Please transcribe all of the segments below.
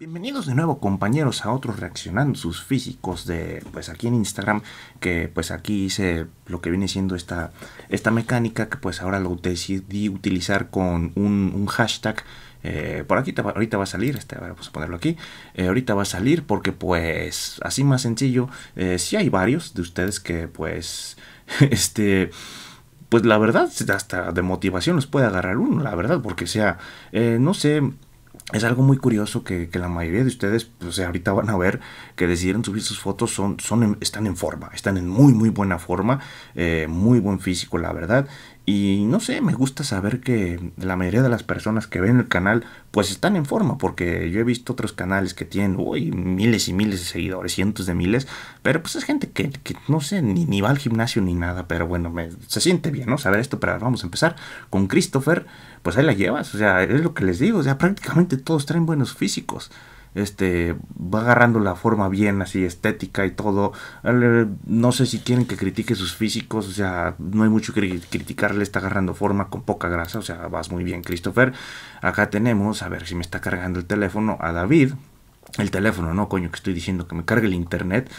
Bienvenidos de nuevo compañeros a otros reaccionando sus físicos de pues aquí en Instagram que pues aquí hice lo que viene siendo esta, esta mecánica que pues ahora lo decidí utilizar con un, hashtag eh, por aquí ahorita va a salir, este, a ver, vamos a ponerlo aquí, eh, ahorita va a salir porque pues así más sencillo, eh, si hay varios de ustedes que pues este pues la verdad hasta de motivación los puede agarrar uno, la verdad porque sea no sé es algo muy curioso que, la mayoría de ustedes, pues ahorita van a ver que decidieron subir sus fotos, son, son están en forma, están en muy, muy buena forma, eh, muy buen físico, la verdad. Y no sé, me gusta saber que la mayoría de las personas que ven el canal, pues están en forma, porque yo he visto otros canales que tienen, uy, miles y miles de seguidores, cientos de miles, pero pues es gente que, no sé, ni, ni, va al gimnasio ni nada, pero bueno, se siente bien, ¿no? Saber esto, pero vamos a empezar con Christopher pues ahí la llevas. O sea, es lo que les digo. O sea, prácticamente todos traen buenos físicos. Este va agarrando la forma bien, así estética y todo. Eh, no sé si quieren que critique sus físicos, o sea, no hay mucho que criticarle. Está agarrando forma con poca grasa, o sea, vas muy bien, Christopher. Acá tenemos, a ver si me está cargando el teléfono a David, el teléfono, no, coño, que estoy diciendo que me cargue el internet.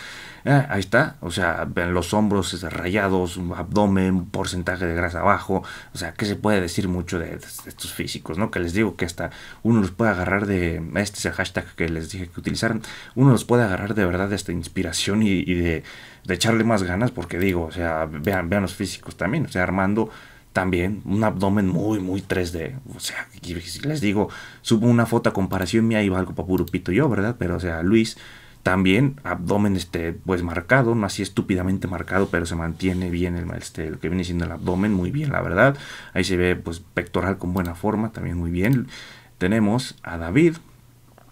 Eh, ahí está, o sea, los hombros rayados, un abdomen, porcentaje de grasa abajo, o sea, ¿qué se puede decir mucho de, estos físicos, no? Que les digo que hasta uno los puede agarrar de, este es el hashtag que les dije que utilizaran, uno los puede agarrar de verdad de esta inspiración y, de, de, echarle más ganas, porque digo, o sea, vean, vean los físicos también, o sea, Armando también un abdomen muy, muy 3D. O sea, les digo, subo una foto a comparación mía y algo para pito yo, ¿verdad? Pero, o sea, Luis también abdomen este pues marcado no así estúpidamente marcado pero se mantiene bien el este lo que viene siendo el abdomen muy bien la verdad ahí se ve pues pectoral con buena forma también muy bien tenemos a David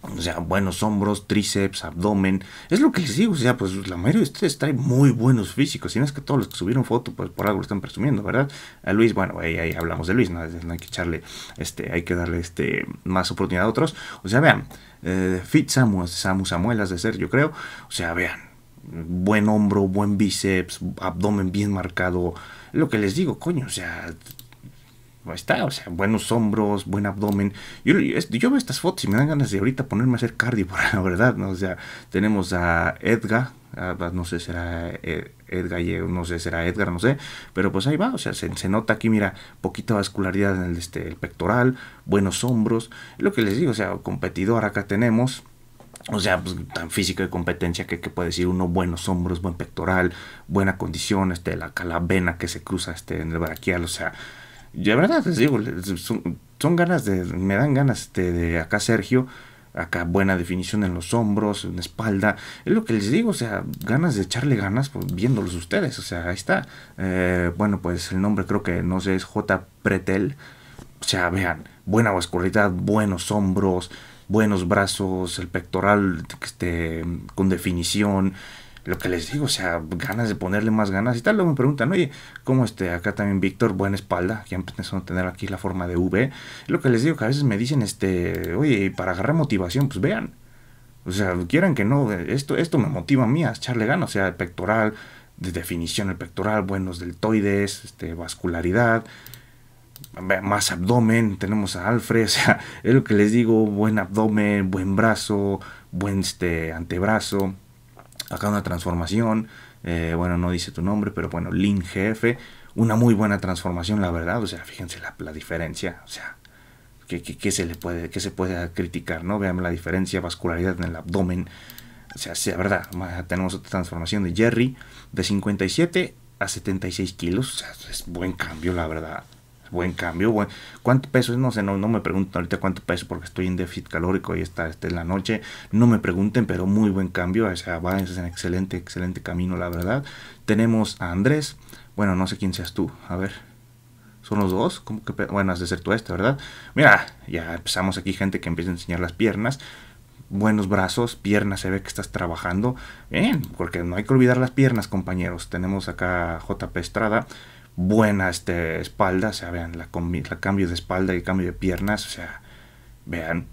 o sea, buenos hombros, tríceps, abdomen. Es lo que les digo. O sea, pues la mayoría de ustedes trae muy buenos físicos. Si no es que todos los que subieron foto, pues por algo lo están presumiendo, ¿verdad? A Luis, bueno, ahí, hablamos de Luis. ¿no? hay que echarle, este, hay que darle este, más oportunidad a otros. O sea, vean. Eh, Fit Samu, Samu Samuelas de ser, yo creo. O sea, vean. Buen hombro, buen bíceps, abdomen bien marcado. Lo que les digo, coño, o sea, está, o sea, buenos hombros, buen abdomen. Yo, veo estas fotos y me dan ganas de ahorita ponerme a hacer cardio, por la verdad, ¿no? O sea, tenemos a Edgar, no sé, será eh, Edgar, eh, no sé, será Edgar, no sé, pero pues ahí va, o sea, se, nota aquí, mira, poquita vascularidad en el, este, pectoral, buenos hombros, lo que les digo, o sea, competidor acá tenemos. O sea, pues, tan físico de competencia que, puede decir uno buenos hombros, buen pectoral, buena condición, este, la calavena que se cruza este, en el braquial, o sea, ya verdad les digo, son, ganas de, me dan ganas de acá Sergio, acá buena definición en los hombros, en la espalda, es lo que les digo, o sea, ganas de echarle ganas pues, viéndolos ustedes, o sea, ahí está. Eh, bueno, pues el nombre creo que no sé, es J. Pretel, o sea, vean, buena vascularidad, buenos hombros, buenos brazos, el pectoral este, con definición, lo que les digo, o sea, ganas de ponerle más ganas y tal. Luego me preguntan, oye, ¿cómo este? Acá también Víctor, buena espalda. Ya empezó a tener aquí la forma de V. Lo que les digo que a veces me dicen, este, oye, para agarrar motivación, pues vean. O sea, quieran que no, esto, esto me motiva a mí a echarle ganas. O sea, pectoral, de definición el pectoral, buenos deltoides, este, vascularidad, más abdomen. Tenemos a Alfred, o sea, es lo que les digo, buen abdomen, buen brazo, buen este, antebrazo. Acá una transformación, eh, bueno, no dice tu nombre, pero bueno, Lin una muy buena transformación, la verdad, o sea, fíjense la, diferencia, o sea, ¿qué, qué, se le puede, qué se puede criticar, no? Vean la diferencia, vascularidad en el abdomen, o sea, sí, verdad, tenemos otra transformación de Jerry de 57 a 76 kilos, o sea, es buen cambio, la verdad buen cambio. Buen, ¿Cuánto peso No sé, no, no me pregunten ahorita cuánto peso porque estoy en déficit calórico y está, está en la noche. No me pregunten, pero muy buen cambio. O sea, es un excelente, excelente camino, la verdad. Tenemos a Andrés. Bueno, no sé quién seas tú. A ver. ¿Son los dos? bueno, has de ser tú este, ¿verdad? Mira, ya empezamos aquí gente que empieza a enseñar las piernas buenos brazos, piernas, se ve que estás trabajando. Bien, porque no hay que olvidar las piernas, compañeros. Tenemos acá JP Estrada buena este, espalda, o sea, vean, la, cambio de espalda y cambio de piernas, o sea, vean,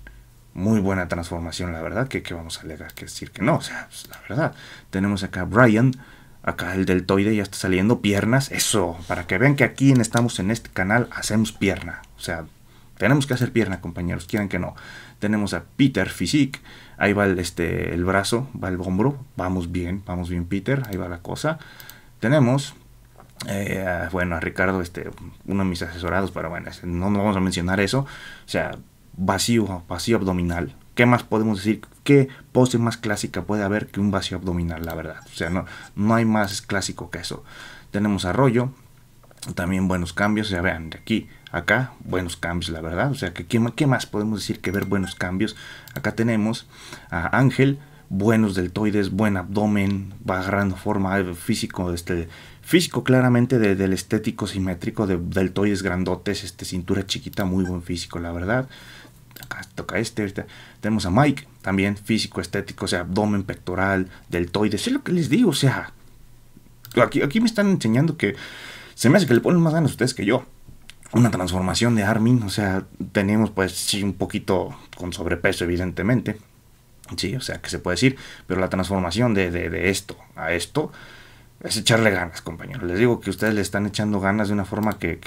muy buena transformación, la verdad, que, que vamos a alegar que decir que no, o sea, pues, la verdad, tenemos acá a Brian, acá el deltoide ya está saliendo piernas, eso, para que vean que aquí en, estamos en este canal, hacemos pierna, o sea, tenemos que hacer pierna, compañeros, quieran que no. Tenemos a Peter Physique, ahí va este, el brazo, va el hombro, vamos bien, vamos bien Peter, ahí va la cosa. Tenemos eh, bueno, a Ricardo, este, uno de mis asesorados, pero bueno, este, no, nos vamos a mencionar eso. O sea, vacío, vacío abdominal. ¿Qué más podemos decir? ¿Qué pose más clásica puede haber que un vacío abdominal, la verdad? O sea, no, no hay más clásico que eso. Tenemos arroyo, también buenos cambios, ya vean, de aquí acá, buenos cambios, la verdad. O sea, que, ¿qué, más podemos decir que ver buenos cambios? Acá tenemos a Ángel, buenos deltoides, buen abdomen, va agarrando forma eh, físico, este físico claramente del estético simétrico, deltoides grandotes, este, cintura chiquita, muy buen físico, la verdad. Acá toca este, tenemos a Mike, también físico, estético, o sea, abdomen, pectoral, deltoides, es lo que les digo, o sea, aquí, aquí me están enseñando que se me hace que le ponen más ganas a ustedes que yo. Una transformación de Armin, o sea, tenemos pues sí un poquito con sobrepeso evidentemente, sí, o sea, que se puede decir, pero la transformación de, de esto a esto, es echarle ganas, compañero. Les digo que ustedes le están echando ganas de una forma que,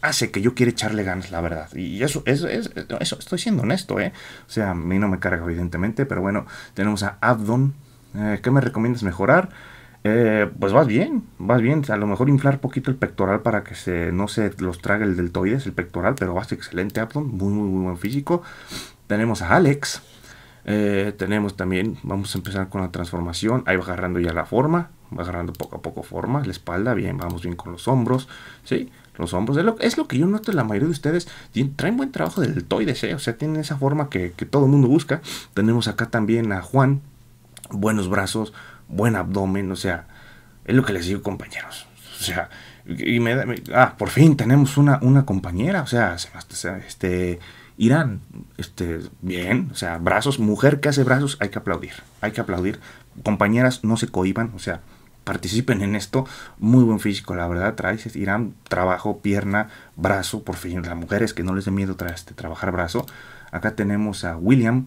hace que yo quiera echarle ganas, la verdad. Y eso, eso, eso, estoy siendo honesto, ¿eh? O sea, a mí no me carga, evidentemente, pero bueno, tenemos a Abdon. Eh, ¿Qué me recomiendas mejorar? Eh, pues vas bien, vas bien. A lo mejor inflar poquito el pectoral para que se, no se los trague el deltoides, el pectoral, pero vas excelente, Abdon. Muy, muy, muy buen físico. Tenemos a Alex. Eh, tenemos también, vamos a empezar con la transformación. Ahí va agarrando ya la forma agarrando poco a poco forma, la espalda, bien, vamos bien con los hombros, ¿sí? Los hombros, es lo, que yo noto, la mayoría de ustedes traen buen trabajo del deltoides, ¿eh? O sea, tienen esa forma que, todo el mundo busca. Tenemos acá también a Juan, buenos brazos, buen abdomen, o sea, es lo que les digo, compañeros. O sea, y ah, por fin tenemos una, una compañera, o sea, este, Irán, este, bien, o sea, brazos, mujer que hace brazos, hay que aplaudir, hay que aplaudir. Compañeras, no se cohiban, o sea, participen en esto. Muy buen físico, la verdad. Traes Irán, trabajo, pierna, brazo. Por fin, las mujeres que no les dé miedo este, trabajar brazo. Acá tenemos a William.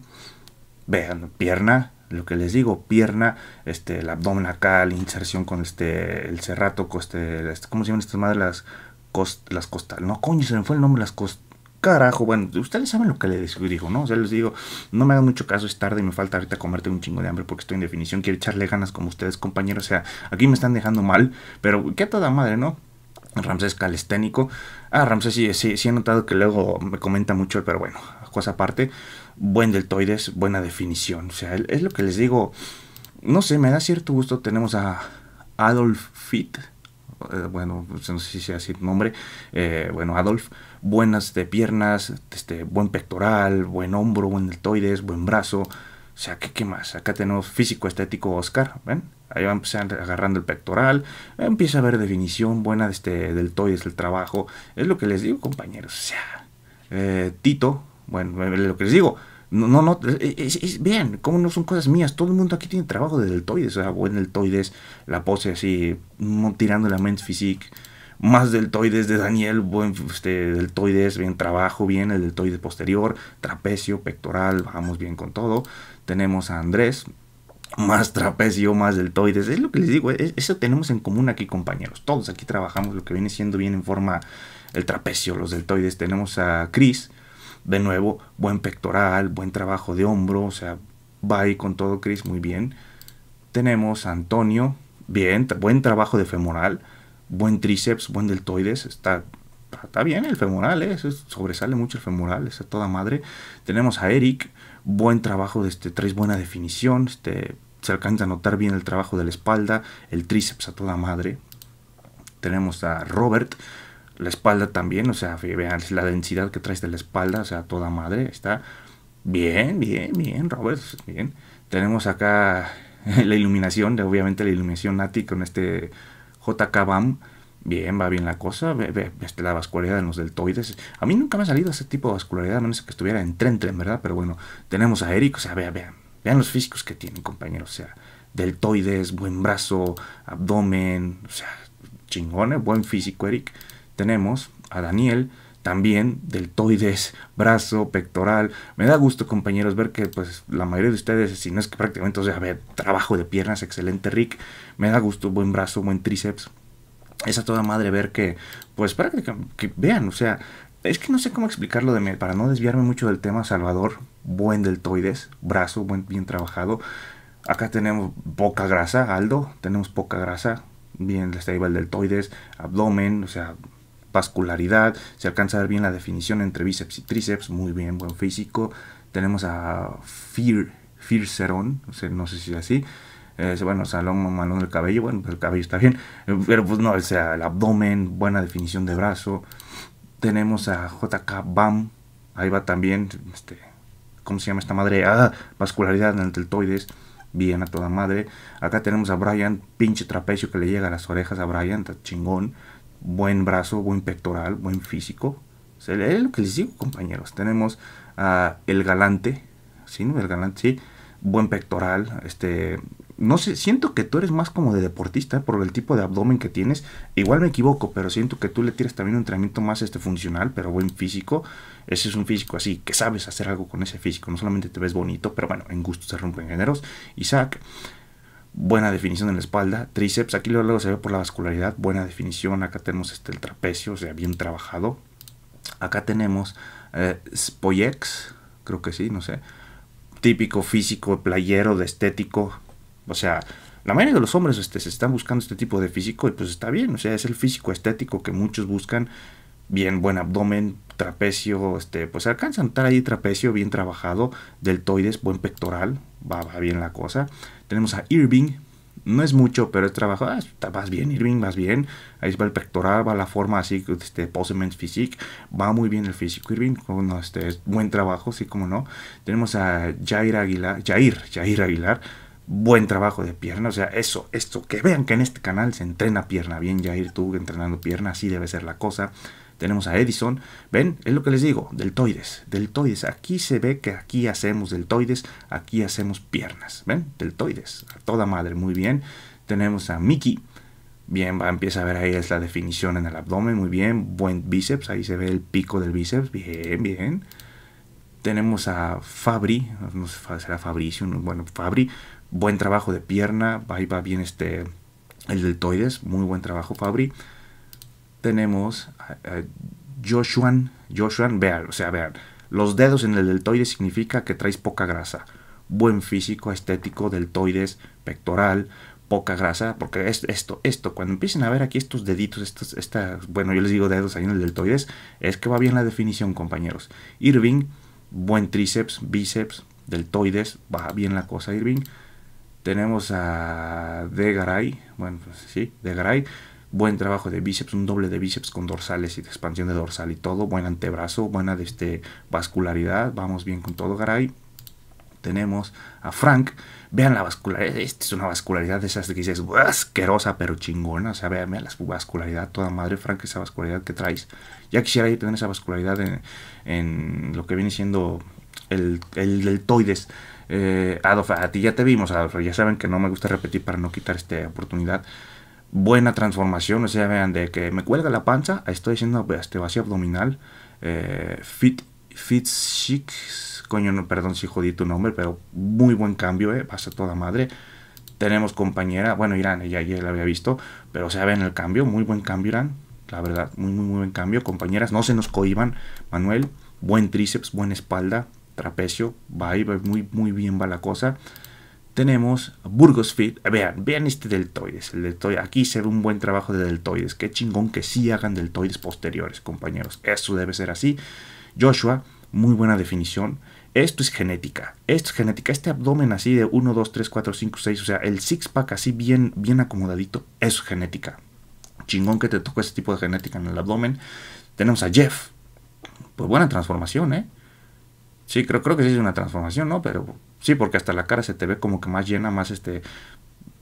Vean, pierna, lo que les digo, pierna, este, el abdomen acá, la inserción con este, el cerrato, coste, este, ¿cómo se llaman estas madres? Las, cost, las costal, no, coño, se me fue el nombre, las costas, carajo. Bueno, ustedes saben lo que le digo, ¿no? O sea, les digo, no me hagan mucho caso, es tarde y me falta ahorita comerte un chingo de hambre porque estoy en definición. Quiero echarle ganas como ustedes, compañeros. O sea, aquí me están dejando mal, pero qué toda madre, ¿no? Ramsés Calesténico. Ah, Ramsés sí, sí, sí he notado que luego me comenta mucho, pero bueno, cosa aparte. Buen deltoides, buena definición. O sea, es lo que les digo. No sé, me da cierto gusto. Tenemos a Adolf Fit. Eh, bueno, no sé si sea así el nombre. Eh, bueno, Adolf buenas de piernas, este, buen pectoral, buen hombro, buen deltoides, buen brazo. O sea, ¿qué, qué más? Acá tenemos físico estético Oscar, ¿ven? Ahí va empezando agarrando el pectoral, empieza a haber definición buena de este, deltoides, el trabajo. Es lo que les digo, compañeros. O sea, eh, Tito, bueno, eh, lo que les digo, no, no, eh, eh, es, es, vean, como no son cosas mías, todo el mundo aquí tiene trabajo de deltoides, o sea, buen deltoides, la pose así, tirando la mente physique, más deltoides de Daniel, buen este, deltoides, bien trabajo, bien el deltoide posterior, trapecio, pectoral, vamos bien con todo. Tenemos a Andrés, más trapecio, más deltoides. Es lo que les digo, eso tenemos en común aquí, compañeros. Todos aquí trabajamos lo que viene siendo bien en forma el trapecio, los deltoides. Tenemos a Chris, de nuevo, buen pectoral, buen trabajo de hombro, o sea, va ahí con todo Chris muy bien. Tenemos a Antonio, bien, buen trabajo de femoral buen tríceps, buen deltoides, está, está bien el femoral, ¿eh? sobresale mucho el femoral, está toda madre. Tenemos a Eric, buen trabajo, de este, traes buena definición, este, se alcanza a notar bien el trabajo de la espalda, el tríceps a toda madre. Tenemos a Robert, la espalda también, o sea, vean la densidad que traes de la espalda, o sea, toda madre, está bien, bien, bien, Robert, bien. Tenemos acá la iluminación, obviamente la iluminación Nati con este JK BAM. Bien, va bien la cosa. Ve, ve, este, la vascularidad en los deltoides. A mí nunca me ha salido ese tipo de vascularidad, a menos que estuviera en tren, tren, ¿verdad? Pero bueno, tenemos a Eric. O sea, vean, vean, vean los físicos que tienen, compañeros. O sea, deltoides, buen brazo, abdomen. O sea, chingones ¿eh? buen físico, Eric. Tenemos a Daniel también deltoides, brazo, pectoral. Me da gusto, compañeros, ver que pues la mayoría de ustedes, si no es que prácticamente, o sea, a ver, trabajo de piernas, excelente Rick. Me da gusto, buen brazo, buen tríceps. Es a toda madre ver que, pues prácticamente, que vean, o sea, es que no sé cómo explicarlo de mí, para no desviarme mucho del tema, Salvador, buen deltoides, brazo, buen, bien trabajado. Acá tenemos poca grasa, Aldo, tenemos poca grasa, bien, les iba el deltoides, abdomen, o sea, vascularidad, se alcanza a ver bien la definición entre bíceps y tríceps, muy bien, buen físico. Tenemos a Fear, Fear no sé si es así. bueno, salón malón del cabello, bueno, pues el cabello está bien, pero pues no, o sea, el abdomen, buena definición de brazo. Tenemos a JK Bam, ahí va también, este, ¿cómo se llama esta madre? Ah, vascularidad en el deltoides, bien a toda madre. Acá tenemos a Brian, pinche trapecio que le llega a las orejas a Brian, está chingón buen brazo, buen pectoral, buen físico. se es lo que les digo, compañeros. Tenemos a el galante, ¿sí? El galante, sí. Buen pectoral, este... No sé, siento que tú eres más como de deportista por el tipo de abdomen que tienes. Igual me equivoco, pero siento que tú le tienes también un entrenamiento más este funcional, pero buen físico. Ese es un físico así, que sabes hacer algo con ese físico. No solamente te ves bonito, pero bueno, en gusto se rompen géneros. Isaac, buena definición en la espalda, tríceps, aquí luego se ve por la vascularidad, buena definición, acá tenemos este, el trapecio, o sea, bien trabajado. Acá tenemos eh, Spoyex, creo que sí, no sé, típico físico, playero, de estético, o sea, la mayoría de los hombres este, se están buscando este tipo de físico y pues está bien, o sea, es el físico estético que muchos buscan, bien buen abdomen, trapecio, este, pues alcanzan a estar ahí trapecio bien trabajado, deltoides, buen pectoral, va bien la cosa. Tenemos a Irving. No es mucho, pero es trabajo. Ah, vas bien, Irving, vas bien. Ahí va el pectoral, va la forma así, este, posement physique. Va muy bien el físico, Irving. Bueno, este, es buen trabajo, sí, como no. Tenemos a Jair Aguilar. Jair, Jair Aguilar buen trabajo de pierna. O sea, eso, esto, que vean que en este canal se entrena pierna. Bien, Jair, tú entrenando pierna, así debe ser la cosa tenemos a Edison. ¿Ven? Es lo que les digo, deltoides, deltoides. Aquí se ve que aquí hacemos deltoides, aquí hacemos piernas. ¿Ven? Deltoides, a toda madre, muy bien. Tenemos a Mickey. Bien, va, empieza a ver ahí es la definición en el abdomen, muy bien. Buen bíceps, ahí se ve el pico del bíceps, bien, bien. Tenemos a Fabri, no sé, será Fabricio, bueno, Fabri, buen trabajo de pierna, ahí va bien este, el deltoides, muy buen trabajo Fabri tenemos a Joshua, vean, o sea, vean, los dedos en el deltoides significa que traes poca grasa, buen físico, estético, deltoides, pectoral, poca grasa, porque es, esto, esto, cuando empiecen a ver aquí estos deditos, estos estas, bueno, yo les digo dedos ahí en el deltoides, es que va bien la definición, compañeros. Irving, buen tríceps, bíceps, deltoides, va bien la cosa, Irving. Tenemos a Degaray, bueno, pues sí, Degaray, buen trabajo de bíceps, un doble de bíceps con dorsales y de expansión de dorsal y todo, buen antebrazo, buena este, vascularidad, vamos bien con todo, Garay. Tenemos a Frank, vean la vascularidad, esta es una vascularidad de esas que dices, asquerosa pero chingona, o sea, vean, la vascularidad, toda madre, Frank, esa vascularidad que traes. Ya quisiera yo tener esa vascularidad en, lo que viene siendo el, el deltoides. Eh, Adolf, a ti ya te vimos, Ya saben que no me gusta repetir para no quitar esta oportunidad buena transformación, o sea, vean, de que me cuelga la panza, estoy haciendo este vacío abdominal, eh, fit, fit chic, coño, no, perdón si jodí tu nombre, pero muy buen cambio, eh, pasa toda madre. Tenemos compañera, bueno, Irán, ella ya la había visto, pero o sea, vean el cambio, muy buen cambio, Irán, la verdad, muy, muy, muy buen cambio. Compañeras, no se nos cohiban, Manuel, buen tríceps, buena espalda, trapecio, va va muy, muy bien va la cosa tenemos Burgos Fit. Eh, vean, vean este deltoides. El deltoides. Aquí se ve un buen trabajo de deltoides. Qué chingón que sí hagan deltoides posteriores, compañeros. Eso debe ser así. Joshua, muy buena definición. Esto es genética. Esto es genética. Este abdomen así de 1, 2, 3, 4, 5, 6. O sea, el six-pack así bien, bien acomodadito. es genética. Chingón que te tocó ese tipo de genética en el abdomen. Tenemos a Jeff. Pues buena transformación, ¿eh? Sí, creo, creo que sí es una transformación, ¿no? Pero Sí, porque hasta la cara se te ve como que más llena, más este.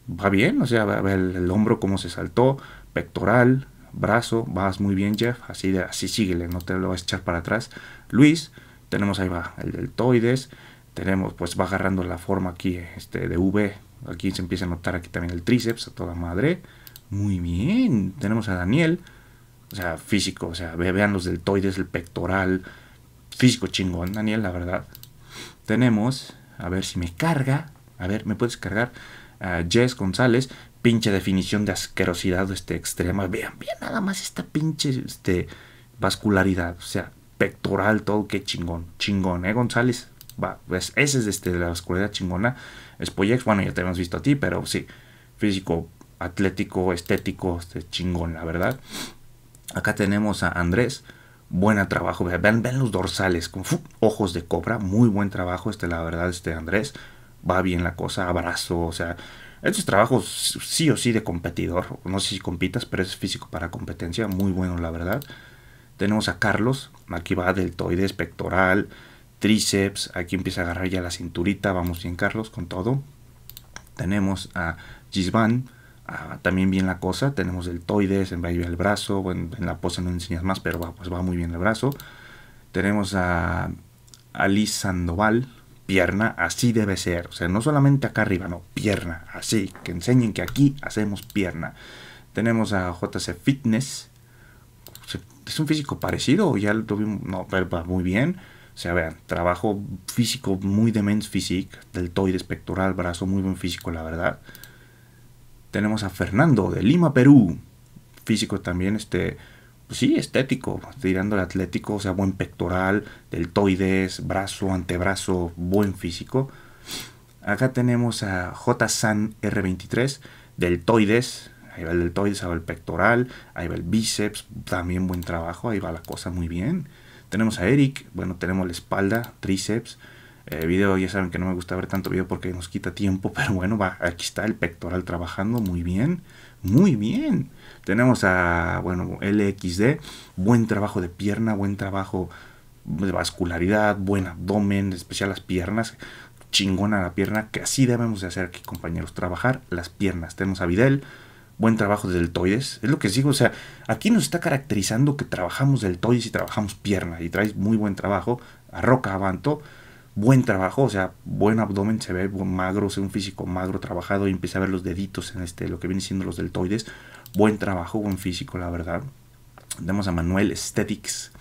Va bien, o sea, ve el, hombro como se saltó, pectoral, brazo, vas muy bien, Jeff. Así, de, así síguele, no te lo vas a echar para atrás. Luis, tenemos ahí va el deltoides, tenemos pues va agarrando la forma aquí este, de V. Aquí se empieza a notar aquí también el tríceps a toda madre. Muy bien, tenemos a Daniel, o sea, físico, o sea, vean los deltoides, el pectoral, físico chingón, Daniel, la verdad. Tenemos a ver si me carga, a ver, ¿me puedes cargar? Jess González, pinche definición de asquerosidad este, extrema, vean, vean nada más esta pinche este, vascularidad, o sea, pectoral, todo, qué chingón, chingón, ¿eh, González? Va, ves, pues, ese es este, de la vascularidad chingona, Spoyex, bueno, ya te habíamos visto a ti, pero sí, físico, atlético, estético, este, chingón, la verdad. Acá tenemos a Andrés, Buena trabajo, vean, los dorsales, con ojos de cobra, muy buen trabajo, este, la verdad, este Andrés, va bien la cosa, abrazo, o sea, estos trabajos sí o sí de competidor, no sé si compitas, pero es físico para competencia, muy bueno la verdad. Tenemos a Carlos, aquí va deltoides, pectoral, tríceps, aquí empieza a agarrar ya la cinturita, vamos bien Carlos con todo. Tenemos a Gisban también bien la cosa, tenemos deltoides, en el brazo, en la pose no enseñas más, pero va, pues va muy bien el brazo. Tenemos a Alice Sandoval, pierna, así debe ser. O sea, no solamente acá arriba, no, pierna, así. Que enseñen que aquí hacemos pierna. Tenemos a JC Fitness. Es un físico parecido, ya lo tuvimos, no, pero va muy bien. O sea, vean, trabajo físico muy de men's physique, deltoides, pectoral, brazo, muy buen físico, la verdad. Tenemos a Fernando de Lima, Perú. Físico también, este, pues sí, estético, tirando al atlético, o sea, buen pectoral, deltoides, brazo, antebrazo, buen físico. Acá tenemos a J. San R23, deltoides, ahí va el deltoides, ahí va el pectoral, ahí va el bíceps, también buen trabajo, ahí va la cosa muy bien. Tenemos a Eric, bueno, tenemos la espalda, tríceps, eh, video. Ya saben que no me gusta ver tanto video porque nos quita tiempo, pero bueno, va, aquí está el pectoral trabajando muy bien, muy bien. Tenemos a, bueno, LXD, buen trabajo de pierna, buen trabajo de vascularidad, buen abdomen, especial las piernas. Chingona la pierna, que así debemos de hacer aquí, compañeros, trabajar las piernas. Tenemos a Videl, buen trabajo de deltoides. Es lo que digo o sea, aquí nos está caracterizando que trabajamos deltoides y trabajamos pierna. Y traes muy buen trabajo. A Roca Avanto, buen trabajo, o sea, buen abdomen, se ve buen magro, se un físico magro trabajado y empecé a ver los deditos en este, lo que viene siendo los deltoides. Buen trabajo, buen físico, la verdad. Tenemos a Manuel Aesthetics,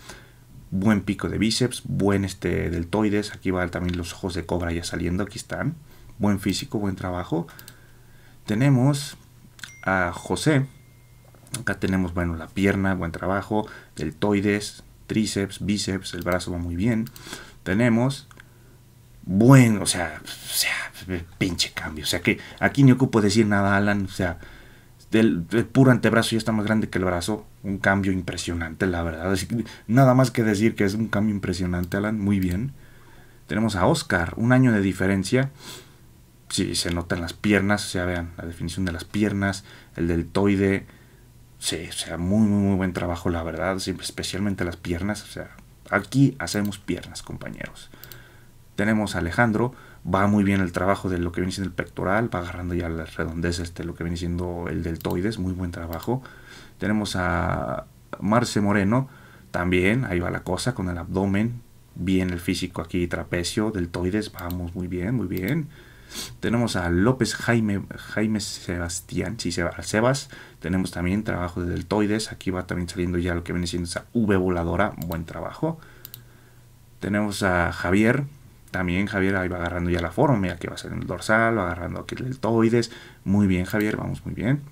buen pico de bíceps, buen este deltoides, aquí van también los ojos de cobra ya saliendo, aquí están, buen físico, buen trabajo. Tenemos a José, acá tenemos, bueno, la pierna, buen trabajo, deltoides, tríceps, bíceps, el brazo va muy bien. Tenemos bueno, o sea, sea, pinche cambio. O sea que aquí ni ocupo decir nada, Alan. O sea, el, puro antebrazo ya está más grande que el brazo. Un cambio impresionante, la verdad. nada más que decir que es un cambio impresionante, Alan. Muy bien. Tenemos a Oscar, un año de diferencia. Sí, se notan las piernas, o sea, vean la definición de las piernas, el deltoide. Sí, o sea, muy, muy, muy buen trabajo, la verdad. especialmente las piernas, o sea, aquí hacemos piernas, compañeros tenemos a Alejandro, va muy bien el trabajo de lo que viene siendo el pectoral, va agarrando ya las redondeces de lo que viene siendo el deltoides, muy buen trabajo. Tenemos a Marce Moreno, también, ahí va la cosa, con el abdomen, bien el físico aquí, trapecio, deltoides, vamos, muy bien, muy bien. Tenemos a López Jaime, Jaime Sebastián, sí, Sebas. Tenemos también trabajo de deltoides. Aquí va también saliendo ya lo que viene siendo esa V voladora. Buen trabajo. Tenemos a Javier, también Javier ahí va agarrando ya la forma, mira que va a ser el dorsal, va agarrando aquí el deltoides. Muy bien, Javier, vamos muy bien.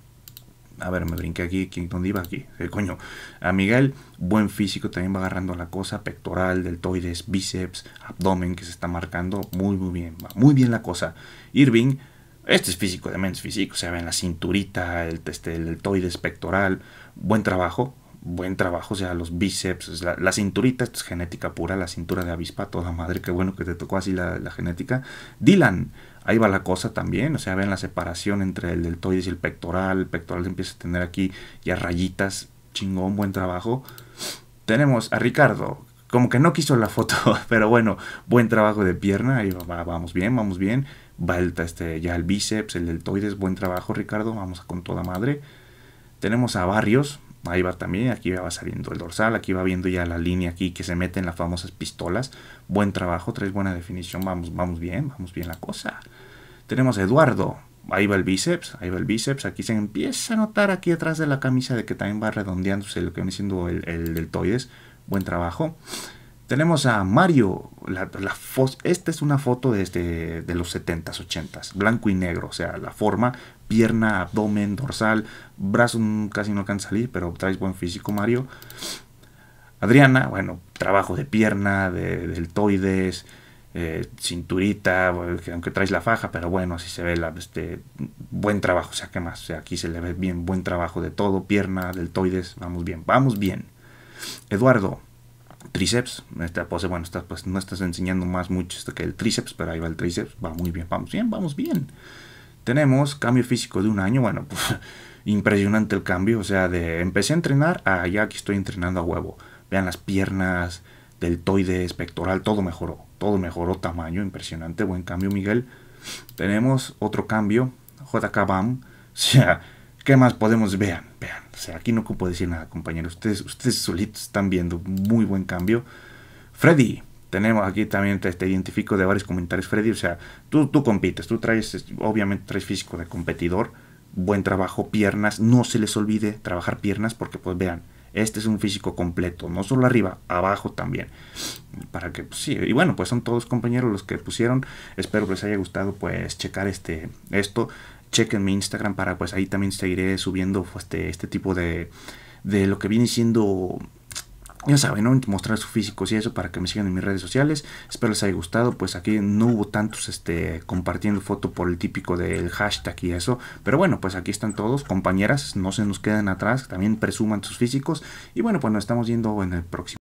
A ver, me brinqué aquí, quién, ¿dónde iba aquí? qué eh, coño, a Miguel, buen físico, también va agarrando la cosa, pectoral, deltoides, bíceps, abdomen que se está marcando, muy, muy bien, va muy bien la cosa. Irving, este es físico de menos físico, se ve en la cinturita, el, este, el deltoides, pectoral, buen trabajo, buen trabajo, o sea, los bíceps, la, cinturita, esto es genética pura, la cintura de avispa, toda madre, qué bueno que te tocó así la, la genética. Dylan, ahí va la cosa también, o sea, ven la separación entre el deltoides y el pectoral, el pectoral empieza a tener aquí ya rayitas, chingón, buen trabajo. Tenemos a Ricardo, como que no quiso la foto, pero bueno, buen trabajo de pierna, ahí va, vamos bien, vamos bien. valta este, ya el bíceps, el deltoides, buen trabajo Ricardo, vamos con toda madre. Tenemos a Barrios, Ahí va también, aquí va saliendo el dorsal, aquí va viendo ya la línea aquí que se mete en las famosas pistolas. Buen trabajo, tres buena definición, vamos, vamos bien, vamos bien la cosa. Tenemos a Eduardo, ahí va el bíceps, ahí va el bíceps, aquí se empieza a notar aquí atrás de la camisa de que también va redondeándose lo que viene siendo el, deltoides. Buen trabajo. Tenemos a Mario. esta es una foto de, este, de los 70s, 80s. Blanco y negro. O sea, la forma, pierna, abdomen, dorsal brazos casi no alcanza a salir, pero traes buen físico, Mario. Adriana, bueno, trabajo de pierna, de deltoides, eh, cinturita, aunque traes la faja, pero bueno, así se ve la, este, buen trabajo, o sea, ¿qué más? aquí se le ve bien, buen trabajo de todo, pierna, deltoides, vamos bien, vamos bien. Eduardo, tríceps, esta pose, bueno, pues, no estás enseñando más mucho esto que el tríceps, pero ahí va el tríceps, va muy bien, vamos bien, vamos bien. Tenemos cambio físico de un año, bueno, pues impresionante el cambio. O sea, de empecé a entrenar a ya aquí estoy entrenando a huevo. Vean las piernas, deltoides, pectoral, todo mejoró. Todo mejoró, tamaño, impresionante. Buen cambio, Miguel. Tenemos otro cambio, JK BAM. O sea, ¿qué más podemos? Vean, vean. O sea, aquí no puedo decir nada, compañero. Ustedes, ustedes solitos están viendo muy buen cambio. Freddy, tenemos aquí también, te, identifico de varios comentarios, Freddy. O sea, tú, tú compites, tú traes, obviamente traes físico de competidor buen trabajo, piernas, no se les olvide trabajar piernas porque pues vean, este es un físico completo, no solo arriba, abajo también. Para que, pues sí, y bueno, pues son todos compañeros los que pusieron. Espero que les haya gustado pues checar este, esto. Chequen mi Instagram para pues ahí también seguiré subiendo pues, este, este tipo de, de lo que viene siendo ya saben, mostrar sus físicos y eso para que me sigan en mis redes sociales. Espero les haya gustado. Pues aquí no hubo tantos este, compartiendo foto por el típico del hashtag y eso. Pero bueno, pues aquí están todos. Compañeras, no se nos queden atrás. También presuman sus físicos. Y bueno, pues nos estamos viendo en el próximo.